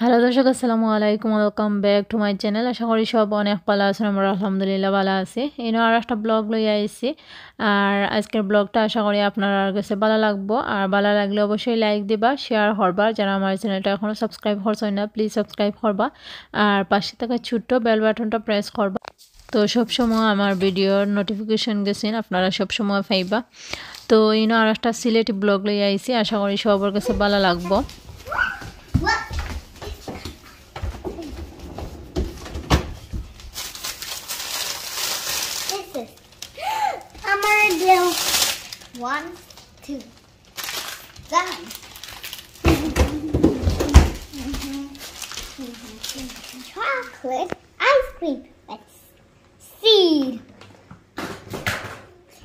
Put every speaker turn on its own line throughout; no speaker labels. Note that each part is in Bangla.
হ্যালো দর্শক আসসালামু আলাইকুম welcome back to my channel আশা করি সব অনেক ভালো আছেন আমরা আলহামদুলিল্লাহ ভালো আছি এনেও আর একটা ব্লগ লই আইছি আর আজকের ব্লগটা আশা করি আপনার কাছে ভালো লাগবো আর ভালো লাগলে অবশ্যই লাইক দিবা শেয়ার করবা যারা আমার চ্যানেলটা এখনও সাবস্ক্রাইব করছেন না প্লিজ সাবস্ক্রাইব করবা আর পাশে থাকা ছোট্ট বেল বাটনটা প্রেস করবা তো সবসময় আমার ভিডিওর নোটিফিকেশন গেছেন আপনারা সবসময় পাইবা তো এনেও আর একটা সিলেটি ব্লগ লই আইছি আশা করি সবার কাছে ভালো লাগবো One, two, done. Chocolate ice cream. Let's see.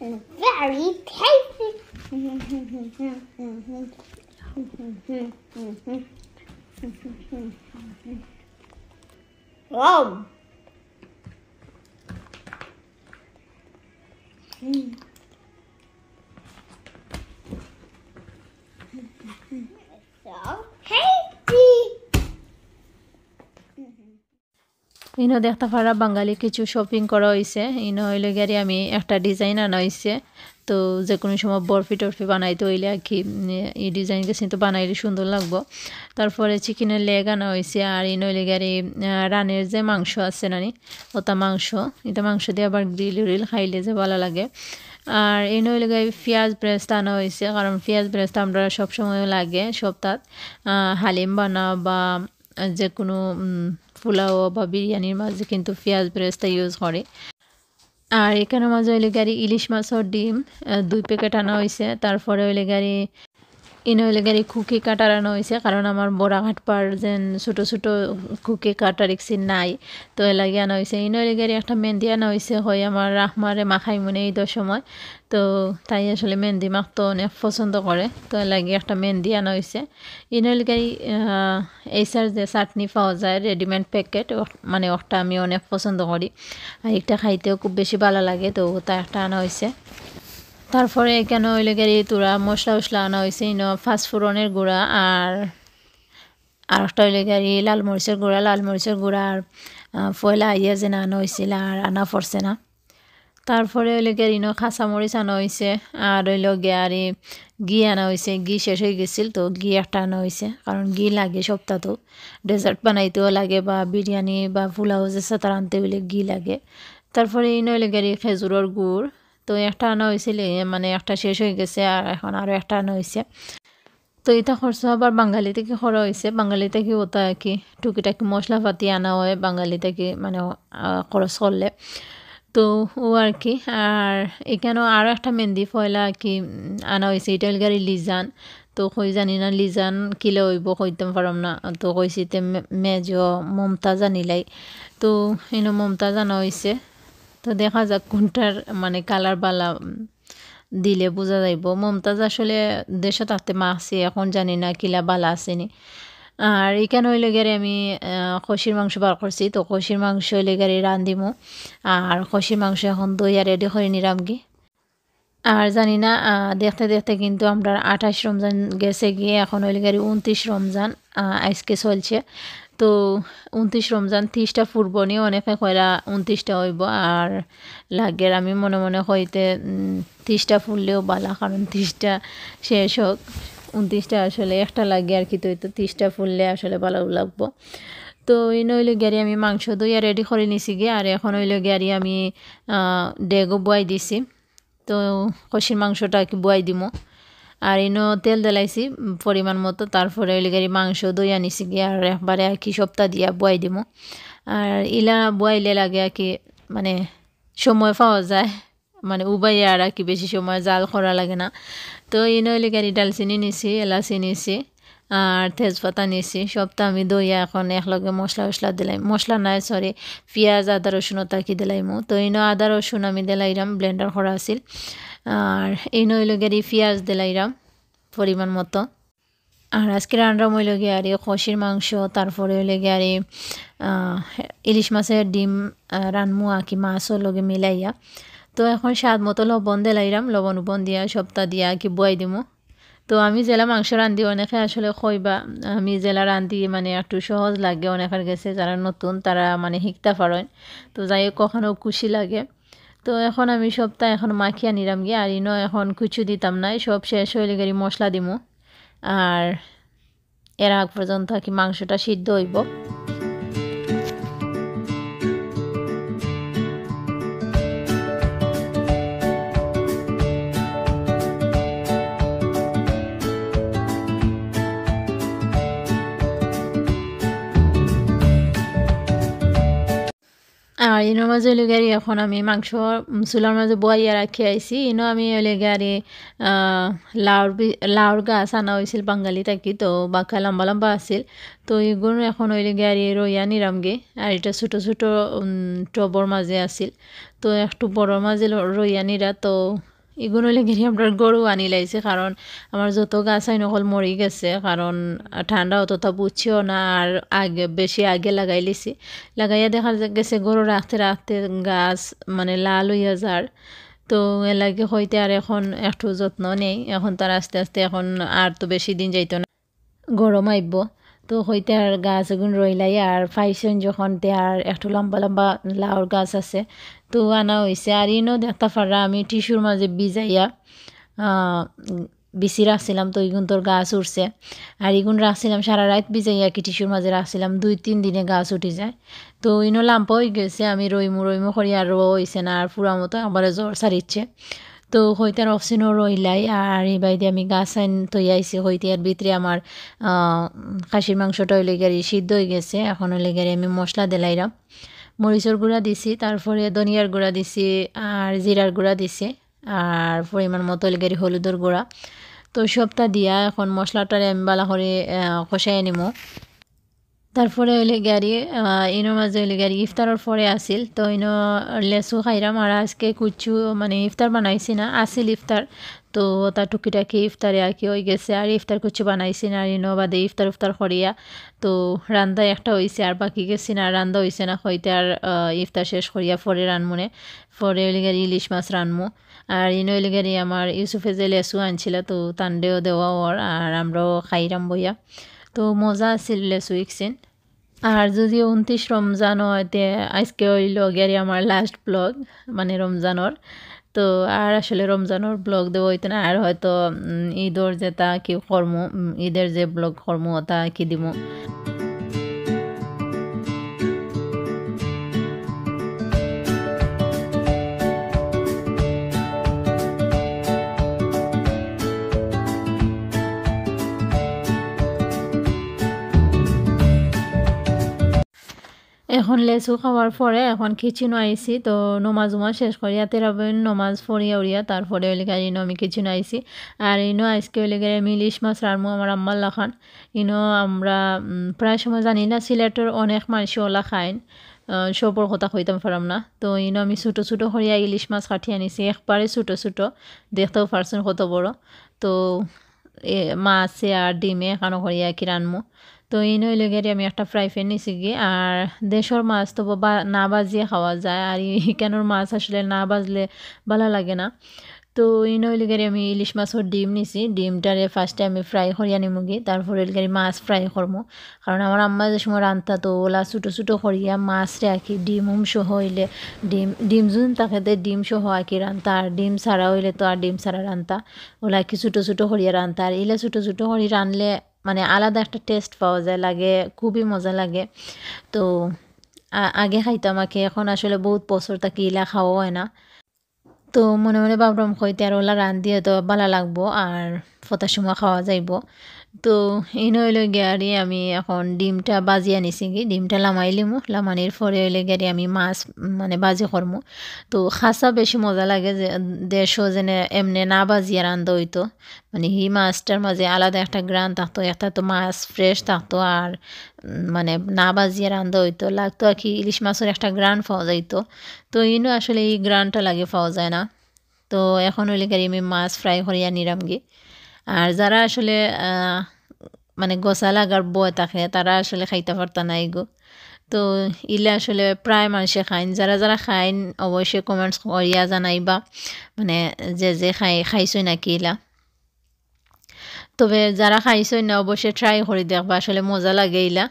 And very tasty. Wow. Mm. Mm-hmm. ইনো দেখতে পারা বাঙালি কিছু শপিং করা হয়েছে ইনো হইলে গিয়ে আমি একটা ডিজাইন আনা হয়েছে তো যে কোনো সময় বরফি টরফি বানাইতে হইলে আর কি এই ডিজাইন গেছি তো বানাইলে সুন্দর লাগবো তারপরে চিকেনের লেগ আনা হয়েছে আর এই নইলে গাড়ি রানের যে মাংস আছে নানি ওটা মাংস এটা মাংস দিয়ে আবার গ্রিল উরিল খাইলে যে ভালো লাগে আর এনে হইলে পেঁয়াজ ব্রেস্তা আনা হয়েছে কারণ পেঁয়াজ ব্রেস্তা আমরা সবসময় লাগে সপ্তাহ হালিম বানা বা যে কোনো পোলাও বা বিরিয়ানির মাঝে কিন্তু পেঁয়াজ ব্রেস্তা ইউজ করে আর এখানে মাঝে হইলে গাড়ি ইলিশ মাছের ডিম দুই প্যাকেট আনা হয়েছে তারপরে হইলে গাড়ি ইন হইলে গাড়ি খুকি কাটারানো হয়েছে কারণ আমার বড়া কাটপার যেন ছোটো ছোটো খুকি কাটার ইকসি নাই তো এলাগে আনা হয়েছে ইন হইলে একটা মেহেন্দি আনা হয়েছে হয় আমার রাহমারে মাখাই মনে এই সময় তো তাই আসলে মেহেন্দি মাখতো অনেক পছন্দ করে তো এলাগে একটা মেহেন্দি আনা হয়েছে ইন হইলে গাড়ি এইসার যে চাটনি পাওয়া যায় রেডিমেড প্যাকেট মানে ওটা আমি অনেক পছন্দ করি আর একটা খাইতেও খুব বেশি ভালো লাগে তো তা একটা আনা হয়েছে তারপরে কেন ওই লেগে তোরা মশলা উসলা আনা হয়েছে ইন ফাঁসফোড়নের গুঁড়া আর আর একটা হইলে গাড়ি লাল মরিচের গুঁড়া লাল মরিচের গুঁড়া আর ফয়লা আইয়া যে আনা হয়েছিল আর আনা পড়ছে না তারপরে ওই লেগে ইনো মরিচ আনা হয়েছে আর লোক গাড়ি ঘি আনা হয়েছে ঘি শেষ হয়ে গেছিল তো ঘি একটা আনা হয়েছে কারণ ঘি লাগে সপ্তাহতো ডেজার্ট বানাইতেও লাগে বা বিরিয়ানি বা পোলাও যে সাঁতার আনতে হইলে ঘি লাগে তারপরে ইনো হইলে গাড়ি খেজুরের গুড় তো একটা আনা হয়েছিল মানে একটা শেষ হয়ে গেছে আর এখন আরও একটা আনা হয়েছে তো এটা খরচ আবার বাঙালি থেকে খরচ হয়েছে বাঙালি থেকে ওটা কি টুকিটাকি মশলা পাতি আনা হয় বাঙালি থেকে মানে খরচ করলে তো ও আর কি আর এখানেও আরও একটা মেহেন্দি ফয়লা কি আনা হয়েছে এটা গাড়ি লিজান তো কই জানি না লিজান কিলে হইব কইতাম পারম না তো কইছি তে মেজ মমতা জানিলাই তো এনে মমতা জানা হয়েছে তো দেখা যাক কোনটার মানে কালার বালা দিলে বোঝা যাইব মমতাজ আসলে দেশে তাতে মা আছে এখন জানি না কিলা বালা আসেনি আর এখানে হইলে গেলে আমি খসির মাংস বার করছি তো খসির মাংস ওই গেলে রান্ধিমো আর খসির মাংস এখন দইয়া রেডি করে নিলাম কি আর জানি না দেখতে দেখতে কিন্তু আমরা আঠাশ রমজান গেছে গিয়ে এখন হইলে গেলে উনত্রিশ রমজান আজকে চলছে তো উনত্রিশ রমজান ত্রিশটা নিয়ে অনেকে কয়রা উনত্রিশটা হইব আর লাগের আমি মনে মনে হইতে ত্রিশটা ফুললেও বালা কারণ ত্রিশটা শেষ হোক উনত্রিশটা আসলে একটা লাগে আর কি তো ত্রিশটা ফুললে আসলে ভালো লাগবো তো ইন নইলে গাড়ি আমি মাংস দইয়া রেডি করে নিছি গিয়ে আর এখন হইল গাড়ি আমি ডেগো বয়াই দিছি তো কষির মাংসটা কি বয়াই দিমো আর ইনো তেল দেলাইছি পরিমাণ মতো তারপরে এলিগারি মাংস দই আনিছি গিয়ে আর একবারে আর কি সপ্তাহ দিয়া বয়াই দিব আর ইলা বয়াইলে লাগে আর কি মানে সময় পাওয়া যায় মানে উবাই আর কি বেশি সময় জাল করা লাগে না তো ইনো এলিগারি ডালচিনি নিছি এলাচি নিছি আর তেজপাতা নিছি সবটা আমি দইয়া এখন একলগে মশলা উসলা দিলাই মশলা নাই সরি পিঁয়াজ আদা রসুন তাকি দিলাইমো তো ইনো আদা রসুন আমি দিলাইরাম ব্লেন্ডার করা আছিল আর এই নইলগের পেঁয়াজ দিলাইরাম পরিমাণ মতো আর আজকে রান্না হইল গিয়ে আর খসির মাংস তারপরে হইলে গিয়ে আর ইলিশ মাছের ডিম রানমু আঁকি মাছও লগে মিলাইয়া তো এখন স্বাদ মতো লবণ দিলাইরাম লবণ উবন দিয়া সপ্তাহ দিয়া কি বয়াই দিমু তো আমি জেলা মাংস রান্ধি অনেকে আসলে খইবা আমি জেলা রান্ধি মানে একটু সহজ লাগে অনেকের গেছে যারা নতুন তারা মানে শিখতে পারেন তো যাই কখনো খুশি লাগে তো এখন আমি সবটা এখন মাখিয়া নিলাম গিয়ে আর ইনো এখন কিছু দিতাম নাই সব শেষ হইলে গাড়ি মশলা দিমু আর এর আগ পর্যন্ত কি মাংসটা সিদ্ধ হইব ইনোর মাঝে হলে গাড়ি এখন আমি মাংস চুলার মাঝে বইয়া রাখি আইছি ইনো আমি হলে গাড়ি লাউর লাউর গাছ আনা হয়েছিল বাঙালি থাকি তো বাঁকা লম্বা লম্বা আছিল তো এগুলো এখন হইলে গাড়ি রইয়া নিরামগে আর এটা ছোটো ছোটো টবর মাঝে আছিল তো একটু বড়োর মাঝে রইয়া নিরা তো এগুলো লেগে আপনার গরু আনি লাইছে কারণ আমার যত গাছ আইন অকল মরি গেছে কারণ ঠান্ডা অতটা বুঝছেও না আর আগে বেশি আগে লাগাই লিছি লাগাইয়া দেখা গেছে গরু রাখতে রাখতে গাছ মানে লাল হইয়া যার তো এলাকে হইতে আর এখন একটু যত্ন নেই এখন তার আস্তে আস্তে এখন আর তো বেশি দিন যাইতো না গরম আইব তো হইতে আর গাছ এগুন রইলাই আর পাইছেন যখন তে আর একটু লম্বা লম্বা লাউর গাছ আছে তো আনা হয়েছে আর ইনও দেখতে পারা আমি টিসুর মাঝে বিজাইয়া বেশি রাখছিলাম তো ইগুন তোর গাছ উঠছে আর ইগুন রাখছিলাম সারা রাত বিজাইয়া কি টিসুর মাঝে রাখছিলাম দুই তিন দিনে গাছ উঠে যায় তো ইনো লাম্পা হয়ে গেছে আমি রইমু রইমু করি আর রো হয়েছে না আর পুরা মতো আমার জ্বর সারিচ্ছে তো হইতার অপশনও রইলাই আর এই বাইদে আমি গাছাইন তৈ আইসি আর ভিতরে আমার খাসির মাংসটা ওই লেগারি সিদ্ধ হয়ে গেছে এখন ওই লেগারি আমি মশলা দিলাইরাম মরিচর গুঁড়া দিছি তারপরে ধনিয়ার গুঁড়া দিছি আর জিরার গুঁড়া দিছি আর পরিমাণ মতো লেগারি হলুদের গুঁড়া তো সবটা দিয়া এখন মশলাটারে আমি বালা করে কষাই নিমো তারপরে হইলে গাড়ি ইনো মাঝে হইলে গাড়ি ইফতারের পরে আসিল তো ইনো লেসু খাইরাম আর আজকে কুচু মানে ইফতার বানাইছি না আসিল ইফতার তো তা টুকিটাকি ইফতারে আর কি হয়ে গেছে আর ইফতার কুচু বানাইছি না আর ইনো বাদে ইফতার উফতার করিয়া তো রান্দা একটা হয়েছে আর বাকি গেছি না রান্দা হয়েছে না হইতে আর ইফতার শেষ করিয়া পরে রানমুনে পরে হইলে গাড়ি ইলিশ মাছ রানমু আর ইনো হইলে গাড়ি আমার ইউসুফে যে লেসু আনছিল তো তান্ডেও দেওয়া ওর আর আমরাও খাইরাম বইয়া তো মজা আছিল সুইকসিন আর যদি উনত্রিশ রমজান হয় তে আজকে হইল গিয়ে আমার লাস্ট ব্লগ মানে রমজানের তো আর আসলে রমজানের ব্লগ দেবো হইতো না আর হয়তো ঈদর যে তা কি কর্ম ঈদের যে ব্লগ কর্ম তা কি দিব এখন লেসু খাওয়ার পরে এখন কিচেনও আইছি তো নমাজ উমাজ শেষ করিয়া তেরাবেন নমাজ ফরিয়া উড়িয়া তারপরে ওই লেগে ইনো আমি কিচেন আইছি আর ইনো আজকে ওই মিলিশ আমি ইলিশ মাছ রানমু আমার আম্মার লাখান ইনো আমরা প্রায় সময় জানি না সিলেটের অনেক মানুষ ওলা খাইন সবর কথা কইতাম পারাম না তো ইনো আমি ছোটো ছোটো সরিয়া ইলিশ মাছ কাঠি আনিছি একবারে ছোটো ছোটো দেখতেও পারছেন কত বড় তো মাছে আর ডিমে এখানো করিয়া কি রানমু তো এই নইলে গেলে আমি একটা ফ্রাই প্যান নিছি গিয়ে আর দেশর মাছ তো বা না বাজিয়ে খাওয়া যায় আর কেনর মাছ আসলে না বাজলে ভালো লাগে না তো এই নইলে আমি ইলিশ মাছের ডিম নিছি ডিমটারে ফার্স্টে আমি ফ্রাই করিয়া নিমু গিয়ে তারপরে গাড়ি মাছ ফ্রাই করবো কারণ আমার আম্মা যে সময় রান্তা তো ওলা ছোটো ছোটো করিয়া মাছ রাখি ডিম উম সহ হইলে ডিম ডিম জুন তাকে ডিম সহ আঁকি রান্তা আর ডিম ছাড়া হইলে তো আর ডিম ছাড়া রান্তা ওলা কি ছোটো ছোটো করিয়া রান্তা আর এলে ছোটো ছোটো করি রানলে মানে আলাদা একটা টেস্ট পাওয়া যায় লাগে খুবই মজা লাগে তো আগে খাইতো আমাকে এখন আসলে বহুত বছর তাকে ইলা খাওয়া হয় না তো মনে মনে বাবরম হইতে আর ওলা রান দিয়ে তো ভালো লাগবো আর ফতার খাওয়া যাইব তো এনে হইলে গিয়ারি আমি এখন ডিমটা বাজি আনিছি কি ডিমটা লামাই লিমু লামানির পরে হইলে গিয়ারি আমি মাছ মানে বাজি করমু তো খাসা বেশি মজা লাগে যে দেশও যেনে এমনি না বাজিয়া রান্ধ হইতো মানে হি মাছটার মাঝে আলাদা একটা গ্রান থাকতো একটা তো মাছ ফ্রেশ থাকতো আর মানে না বাজিয়ে রান্ধা হইতো লাগতো আর কি ইলিশ মাছের একটা গ্রান পাওয়া যাইতো তো ইনো আসলে এই গ্রানটা লাগে পাওয়া যায় না তো এখন হইলে গিয়ে আমি মাছ ফ্রাই করিয়া নিরামগে আর যারা আসলে মানে গোসা লাগার বয় থাকে তারা আসলে খাইতে পারত না এগো তো ইলে আসলে প্রায় মানুষে খাইন যারা যারা খাইন অবশ্যই কমেন্টস করিয়া জানাইবা মানে যে যে খাই খাইছই নাকি ইলা তবে যারা খাইছই না অবশ্যই ট্রাই করে দেখবা আসলে মজা লাগে ইলা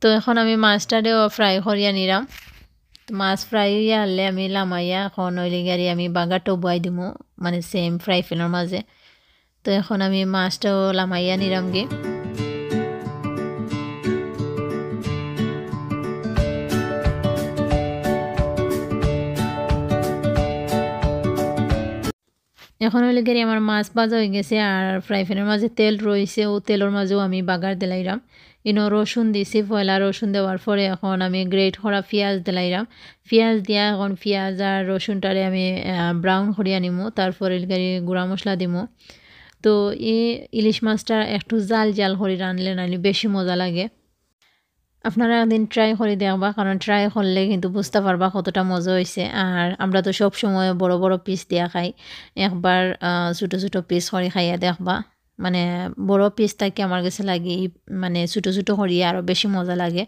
তো এখন আমি মাছটারেও ফ্রাই করিয়া নিলাম মাছ ফ্রাই হইয়া আনলে আমি লামাইয়া এখন ওই লিগারি আমি বাগাটো বয়াই দিমু মানে সেম ফ্রাই প্যানের মাঝে তো এখন আমি মাছটাও লামাইয়া গে এখন হলে গেলে আমার মাছ বাজা হয়ে গেছে আর ফ্রাই প্যানের মাঝে তেল রয়েছে ও তেলের মাঝেও আমি বাগার দিলাইরাম ইনো রসুন দিছি পয়লা রসুন দেওয়ার পরে এখন আমি গ্রেট করা পেঁয়াজ দিলাইরাম পেঁয়াজ দিয়া এখন পেঁয়াজ আর রসুনটারে আমি ব্রাউন করিয়া নিমু তারপরে গাড়ি গুঁড়া মশলা দিমু তো এই ইলিশ মাছটা একটু জাল জাল করে রানলে নাইলে বেশি মজা লাগে আপনারা একদিন ট্রাই করে দেখবা কারণ ট্রাই করলে কিন্তু বুঝতে পারবা কতটা মজা হয়েছে আর আমরা তো সব সময় বড় বড় পিস দিয়া খাই একবার ছোটো ছোটো পিস করে খাইয়া দেখবা মানে বড় পিস থাকে আমার কাছে লাগে মানে ছোটো ছোটো সরিয়ে আরও বেশি মজা লাগে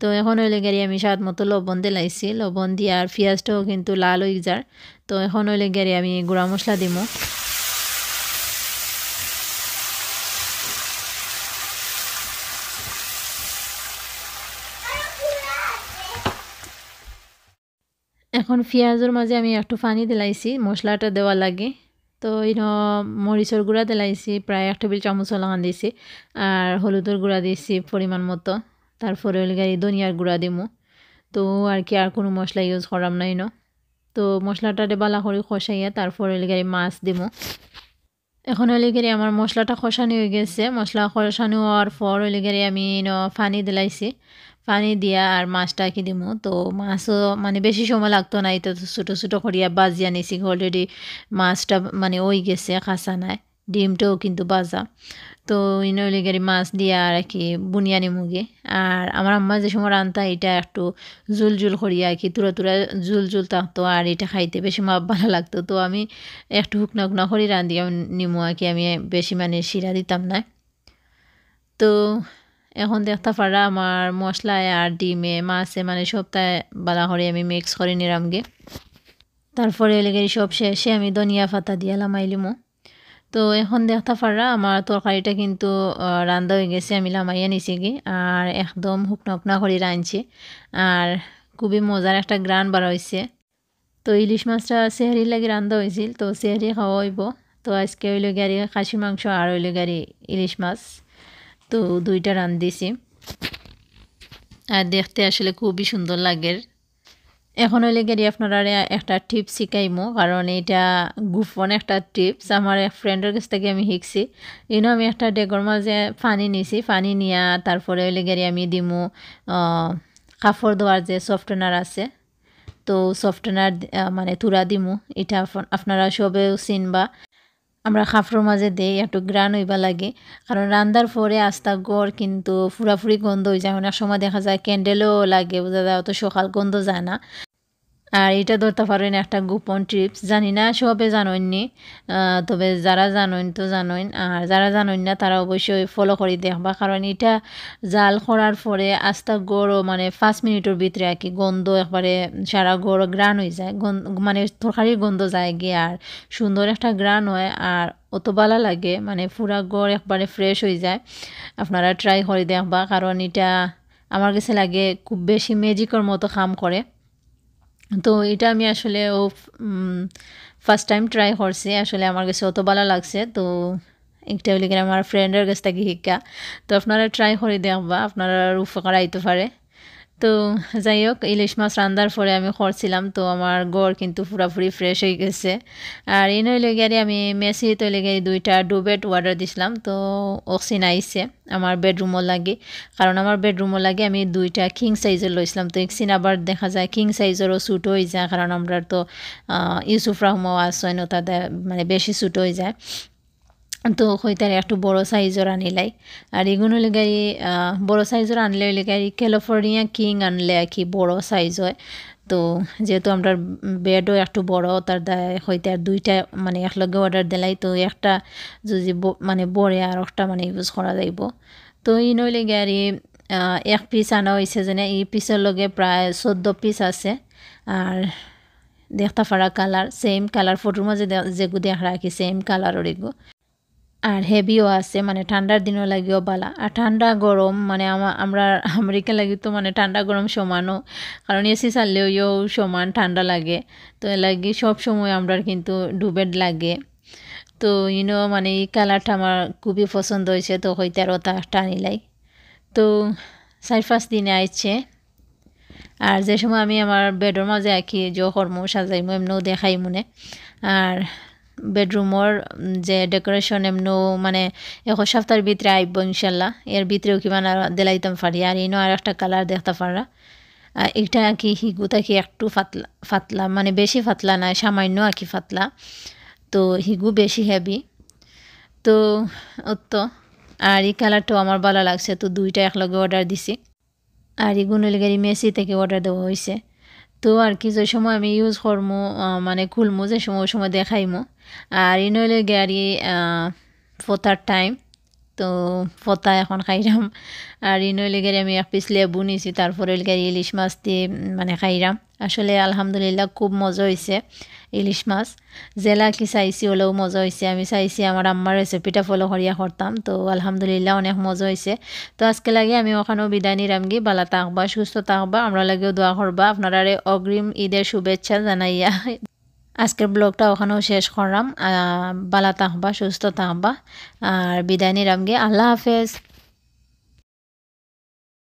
তো এখন হইলে গিয়ে আমি স্বাদ মতো লবণ দিলাইছি লবণ দিয়ে আর পিঁয়াজটাও কিন্তু লাল হয়ে যার তো এখন হইলে গিয়ে আমি গুঁড়া মশলা দিমো এখন পেঁয়াজের মাঝে আমি একটু পানি দিলাইছি মশলাটা দেওয়া লাগে তো ন মরিচের গুঁড়া দিলাইছি প্রায় এক টেবিল চামচ লাগান দিয়েছি আর হলুদের গুঁড়া দিয়েছি পরিমাণ মতো তারপরে গাড়ি ধনিয়ার গুঁড়া দিমু তো আর কি আর কোনো মশলা ইউজ করাম নাই ন তো মশলাটা বালা করে খসাইয়া তারপরে গাড়ি মাছ দিমু এখন গাড়ি আমার মশলাটা খসানি হয়ে গেছে মশলা খসানি হওয়ার পর গাড়ি আমি ফানি দিলাইছি পানি দিয়া আর মাছটা আঁকি দিমু তো মাছও মানে বেশি সময় লাগতো না এটা তো ছোটো ছোটো করিয়া বাজিয়া নিছি অলরেডি মাছটা মানে ওই গেছে খাসা নাই ডিমটাও কিন্তু বাজা তো গাড়ি মাছ দিয়া আর কি বুনিয়া নিমুগে আর আমার আম্মা যে সময় রান্তা এটা একটু জুল জুল করিয়া আর কি তুরা তুরা জুল জুল থাকতো আর এটা খাইতে বেশি মা ভালো লাগতো তো আমি একটু হুকনা হুকনা করি রান্ধিয়া নিমু আর কি আমি বেশি মানে শিরা দিতাম না তো এখন দেখতে পারা আমার মশলায় আর ডিমে মাছে মানে সপ্তাহে বালা করে আমি মিক্স করে নিলাম গে তারপরে লেগে সব শেষে আমি ধনিয়া পাতা দিয়ে আইলিমো তো এখন দেখতে পারা আমার তরকারিটা কিন্তু রান্দা হয়ে গেছে আমি লামাইয়া নিছি গে আর একদম শুকনো হুকনা করে রাঁধছি আর খুবই মজার একটা গ্রান বার হয়েছে তো ইলিশ মাছটা সেহারি লাগে রান্ধা হয়েছিল তো সেহারি খাওয়া হইব তো আজকে লোক গাড়ি খাসি মাংস আর লোক গাড়ি ইলিশ মাছ তো দুইটা রান দিছি আর দেখতে আসলে খুবই সুন্দর লাগের এখন হইলে আপনার আপনারা একটা টিপস শিখাইমো কারণ এটা গোপন একটা টিপস আমার এক ফ্রেন্ডের কাছ থেকে আমি শিখছি এনেও আমি একটা ডেগর মাঝে পানি নিছি পানি নিয়া তারপরে হইলে গেলে আমি দিমু কাপড় ধোয়ার যে সফটওয়্যার আছে তো সফটওয়্যার মানে তুরা দিমু এটা আপনারা সবেও চিনবা আমরা খাফর মাঝে দেই একটু গ্রান হইবা লাগে কারণ রান্দার পরে আস্তা গড় কিন্তু ফুরাফুরি গন্ধ হয়ে যায় অনেক সময় দেখা যায় ক্যান্ডেলও লাগে বোঝা যায় অত সকাল গন্ধ যায় না আর এটা ধরতে পারেন একটা গোপন ট্রিপস জানি না সবে জানেননি তবে যারা জানেন তো জানেন আর যারা জানেন না তারা অবশ্যই ফলো করে দেখবা কারণ এটা জাল করার পরে আস্তা গড়ও মানে পাঁচ মিনিটের ভিতরে আর কি গন্ধ একবারে সারা গড় গ্রান হয়ে যায় মানে তরকারির গন্ধ যায় গিয়ে আর সুন্দর একটা গ্রান হয় আর অত ভালো লাগে মানে পুরা গড় একবারে ফ্রেশ হয়ে যায় আপনারা ট্রাই করে দেখবা কারণ এটা আমার কাছে লাগে খুব বেশি ম্যাজিকের মতো কাম করে তো এটা আমি আসলে ও ফার্স্ট টাইম ট্রাই করছি আসলে আমার কাছে অত ভালো লাগছে তো একটা হলে আমার ফ্রেন্ডের কাছ থেকে শিক্ষা তো আপনারা ট্রাই করে বা আপনারা উপকার আইতে পারে তো যাই হোক ইলিশ মাছ রান্ধার পরে আমি খরছিলাম তো আমার গড় কিন্তু পুরাপুরি ফ্রেশ হয়ে গেছে আর এই নইলেগিয়ারি আমি মেসি তৈলেগিয়ারি দুইটা ডুবেট ওয়াটার দিছিলাম তো অক্সিন আইছে আমার বেডরুমও লাগে কারণ আমার বেডরুমও লাগে আমি দুইটা কিং সাইজের লইছিলাম তো এক্সিন আবার দেখা যায় কিং সাইজেরও ছোটো হয়ে যায় কারণ আমরা তো ইউসুফ রহমাও আসেন তাদের মানে বেশি ছোটো হয়ে যায় তো হইতার একটু বড় সাইজর আনিলাই আর এগুলো লেগাই বড় সাইজর আনলে লেগাই ক্যালিফোর্নিয়া কিং আনলে আর কি বড় সাইজ হয় তো যেহেতু আমরা বেডও একটু বড় তার হইতে আর দুইটা মানে একলগে অর্ডার দিলাই তো একটা যদি মানে বড়ে আর একটা মানে ইউজ করা যাইব তো এই নইলে গাড়ি এক পিস আনা হয়েছে যেনে এই পিসের লগে প্রায় চোদ্দো পিস আছে আর দেখতা ফারা কালার সেম কালার ফটোর মাঝে যেগু দেখা রাখি সেম কালারের এগু আর হেভিও আছে মানে ঠান্ডার দিনও লাগিও বালা আর ঠান্ডা গরম মানে আমরা আমেরিকা লাগি তো মানে ঠান্ডা গরম সমানও কারণ এসি চাললেও ইয়েও সমান ঠান্ডা লাগে তো এ লাগি সব সময় আমরার কিন্তু ডুবেড লাগে তো ইনো মানে এই কালারটা আমার খুবই পছন্দ হয়েছে তো হইতে ওটা টানি টানিলাই তো চারি পাঁচ দিনে আইছে আর যে সময় আমি আমার বেডর মাঝে আঁকি যে হরমো সাজাইমো এমনিও দেখাই মনে আর বেডরুমর যে ডেকোরেশন এমনো মানে এক সপ্তাহের ভিতরে আইব ইনশাল্লাহ এর ভিতরেও কিমান আর দেলাইতাম পারি আর এনেও আর একটা কালার দেখতে পারা এটা কি হিগু কি একটু ফাতলা ফাতলা মানে বেশি ফাতলা না সামান্য আর কি ফাতলা তো হিগু বেশি হেভি তো তো আর এই কালারটাও আমার ভালো লাগছে তো দুইটা একলগে অর্ডার দিছি আর এগুলো লেগে মেসি থেকে অর্ডার দেওয়া হয়েছে তো আর কি যে সময় আমি ইউজ করমো মানে খুলমো যে সময় সময় দেখাইমো আর ইন হইলে গাড়ি ফোতার টাইম তো ফোতা এখন খাইরাম আর ইন হইলে গাড়ি আমি এক পিস লেবু নিছি তারপরে হইলে ইলিশ মাছ দিয়ে মানে খাইরাম আসলে আলহামদুলিল্লাহ খুব মজা হয়েছে ইলিশ মাছ জেলা কি চাইছি হলেও মজা হয়েছে আমি চাইছি আমার আম্মার রেসিপিটা ফলো করিয়া করতাম তো আলহামদুলিল্লাহ অনেক মজা হয়েছে তো আজকে লাগে আমি ওখানেও বিদায় নিরামগি বালা থাকবা সুস্থ থাকবা আমরা লাগেও দোয়া করবা আপনারা অগ্রিম ঈদের শুভেচ্ছা জানাইয়া আজকের ব্লগটা ওখানেও শেষ করলাম বালা তাহবা সুস্থ তাহবা আর বিদায় নিলাম গিয়ে আল্লাহ হাফেজ